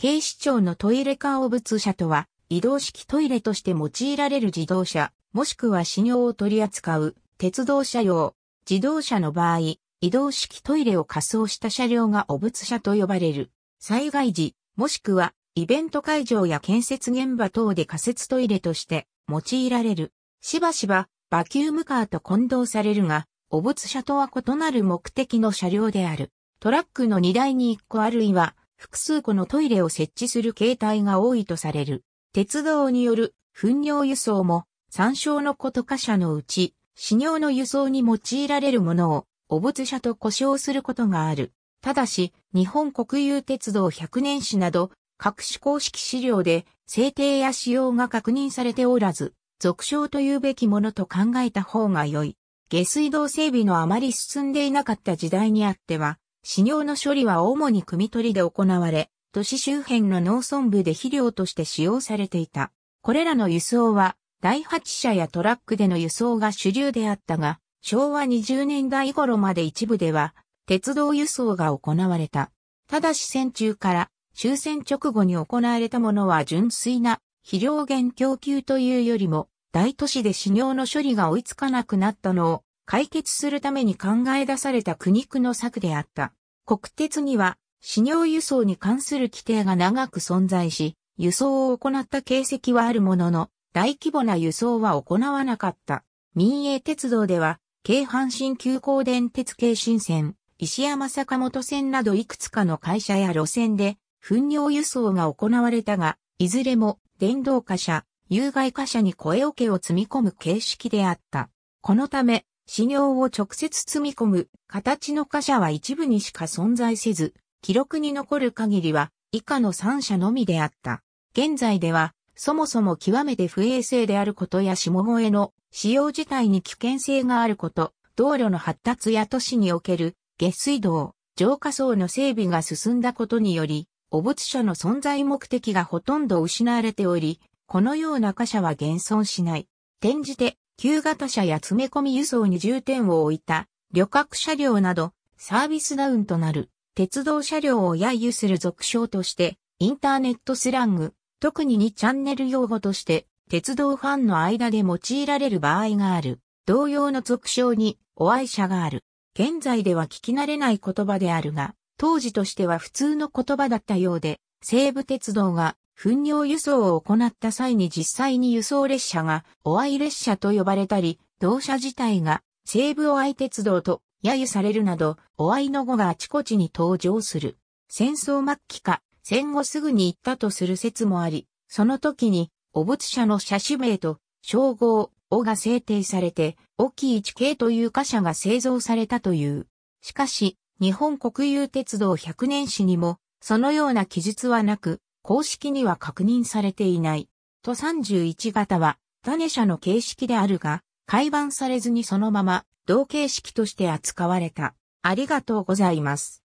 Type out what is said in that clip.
警視庁のトイレカー。を物車とは、移動式トイレとして用いられる自動車、もしくは信用を取り扱う鉄道車用。自動車の場合、移動式トイレを仮装した車両が汚物車と呼ばれる。災害時、もしくはイベント会場や建設現場等で仮設トイレとして用いられる。しばしばバキュームカーと混同されるが、汚物車とは異なる目的の車両である。トラックの荷台に1個あるいは複数個のトイレを設置する形態が多いとされる。鉄道による糞尿輸送も参照のこと貨車のうち、死尿の輸送に用いられるものを、お仏車と呼称することがある。ただし、日本国有鉄道百年史など、各種公式資料で、制定や使用が確認されておらず、俗称というべきものと考えた方が良い。下水道整備のあまり進んでいなかった時代にあっては、死尿の処理は主に汲み取りで行われ、都市周辺の農村部で肥料として使用されていた。これらの輸送は、第8車やトラックでの輸送が主流であったが、昭和20年代頃まで一部では、鉄道輸送が行われた。ただし戦中から終戦直後に行われたものは純粋な肥料源供給というよりも、大都市で死尿の処理が追いつかなくなったのを解決するために考え出された苦肉の策であった。国鉄には、資料輸送に関する規定が長く存在し、輸送を行った形跡はあるものの、大規模な輸送は行わなかった。民営鉄道では、京阪神急行電鉄京新線、石山坂本線などいくつかの会社や路線で、糞尿輸送が行われたが、いずれも電動貨車、有害貨車に声桶を積み込む形式であった。このため、資料を直接積み込む形の貨車は一部にしか存在せず、記録に残る限りは以下の3社のみであった。現在では、そもそも極めて不衛生であることや下越の使用自体に危険性があること、道路の発達や都市における下水道、浄化層の整備が進んだことにより、お物車の存在目的がほとんど失われており、このような貨車は現存しない。転じて、旧型車や詰め込み輸送に重点を置いた旅客車両などサービスダウンとなる鉄道車両を揶揄する俗称としてインターネットスラング、特に2チャンネル用語として鉄道ファンの間で用いられる場合がある。同様の俗称にお愛車がある。現在では聞き慣れない言葉であるが、当時としては普通の言葉だったようで、西武鉄道が糞尿輸送を行った際に実際に輸送列車が、お愛列車と呼ばれたり、同社自体が、西部お愛鉄道と揶揄されるなど、お愛の語があちこちに登場する。戦争末期か、戦後すぐに行ったとする説もあり、その時に、お仏社の車種名と、称号、おが制定されて、きい地形という貨車が製造されたという。しかし、日本国有鉄道100年史にも、そのような記述はなく、公式には確認されていない。と31型は、種ネの形式であるが、改版されずにそのまま同形式として扱われた。ありがとうございます。